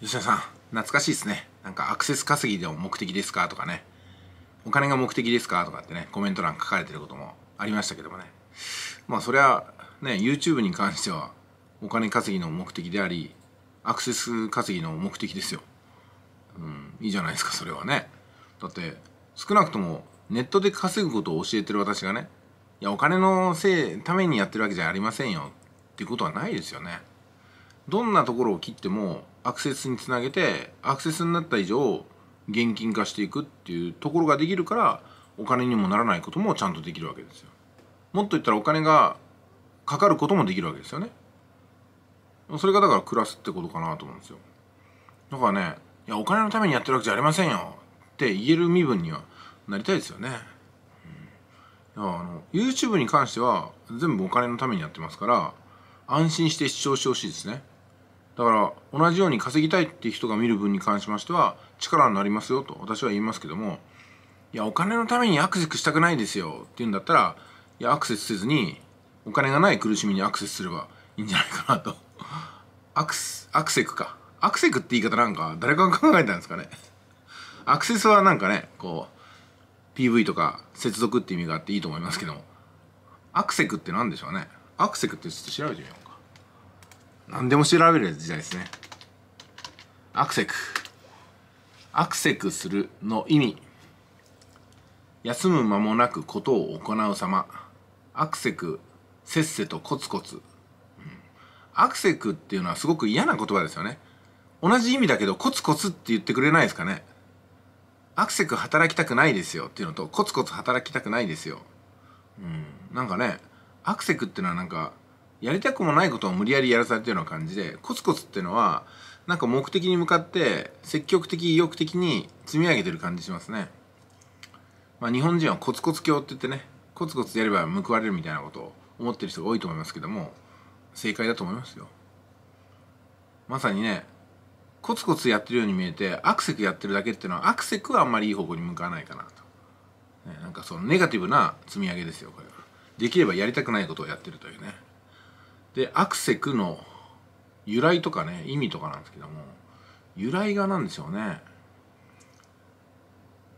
吉田さん懐かしいですねなんかアクセス稼ぎでも目的ですかとかねお金が目的ですかとかってねコメント欄書かれてることもありましたけどもねまあそれはね YouTube に関してはお金稼ぎの目的でありアクセス稼ぎの目的ですようんいいじゃないですかそれはねだって少なくともネットで稼ぐことを教えてる私がねいやお金のせいためにやってるわけじゃありませんよっていうことはないですよねどんなところを切ってもアクセスにつなげてアクセスになった以上現金化していくっていうところができるからお金にもならないこともちゃんとできるわけですよ。もっと言ったらお金がかかることもできるわけですよね。それがだから暮らすってことかなと思うんですよ。だからね、いやお金のためにやってるわけじゃありませんよって言える身分にはなりたいですよね。うん、あの YouTube に関しては全部お金のためにやってますから安心して視聴してほしいですね。だから同じように稼ぎたいっていう人が見る分に関しましては力になりますよと私は言いますけどもいやお金のためにアクセスしたくないですよっていうんだったらいやアクセスせずにお金がない苦しみにアクセスすればいいんじゃないかなとアクスアクセクかアクセクって言い方なんか誰かが考えたんですかねアクセスはなんかねこう PV とか接続って意味があっていいと思いますけどもアクセクって何でしょうねアクセクってちょっと調べてみよう何でも調べる時代ですねアクセクアクセクするの意味休む間もなくことを行う様アクセクせっせとコツコツ、うん、アクセクっていうのはすごく嫌な言葉ですよね同じ意味だけどコツコツって言ってくれないですかねアクセク働きたくないですよっていうのとコツコツ働きたくないですようんなんかねアクセクっていうのはなんかやりたくもないことを無理やりやらされてるような感じでコツコツっていうのはなんか目的に向かって積極的意欲的に積み上げてる感じしますね、まあ、日本人はコツコツ教って言ってねコツコツやれば報われるみたいなことを思ってる人が多いと思いますけども正解だと思いますよまさにねコツコツやってるように見えてアクセクやってるだけっていうのはアクセクはあんまりいい方向に向かないかなと、ね、なんかそのネガティブな積み上げですよこれはできればやりたくないことをやってるというねでアクセクの由来とかね意味とかなんですけども由来が何でしょうね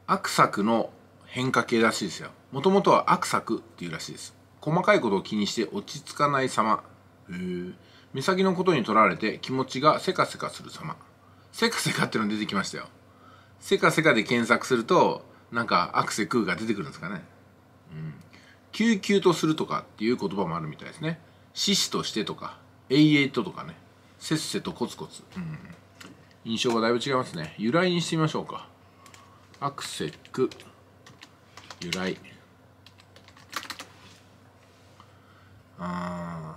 アクサクの変化形らしいですよもともとはアクサクっていうらしいです細かいことを気にして落ち着かない様へ目先のことにとられて気持ちがせかせかする様せかせかっての出てきましたよせかせかで検索するとなんかアクセクが出てくるんですかねうん救急とするとかっていう言葉もあるみたいですね死死としてとか永遠ととかねせっせとコツコツ、うん、印象がだいぶ違いますね由来にしてみましょうかアクセック由来あ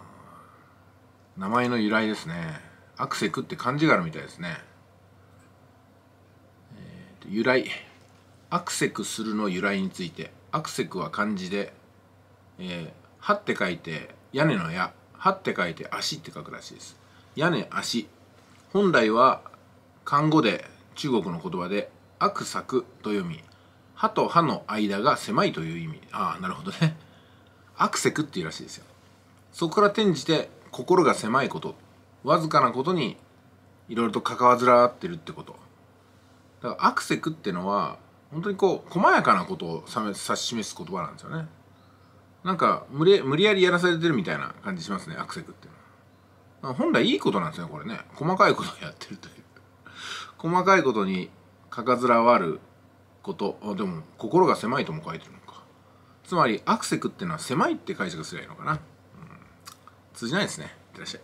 名前の由来ですねアクセクって漢字があるみたいですね、えーと由来アクセクするの由来についてアクセクは漢字で、えー、はって書いて屋根の矢はって書いて足って書くらしいです屋根足本来は漢語で中国の言葉で悪作と読み歯と歯の間が狭いという意味ああなるほどね悪くっていうらしいですよそこから転じて心が狭いことわずかなことにいろいろと関わずらってるってことだから悪セクってのは本当にこう細やかなことを指し示す言葉なんですよねなんか無理無理やりやらされてるみたいな感じしますねアクセクって本来いいことなんですねこれね細かいことをやってるという細かいことにかかずらわることあでも心が狭いとも書いてるのかつまりアクセクってのは狭いって解釈すればいいのかな、うん、通じないですねいってらっしゃい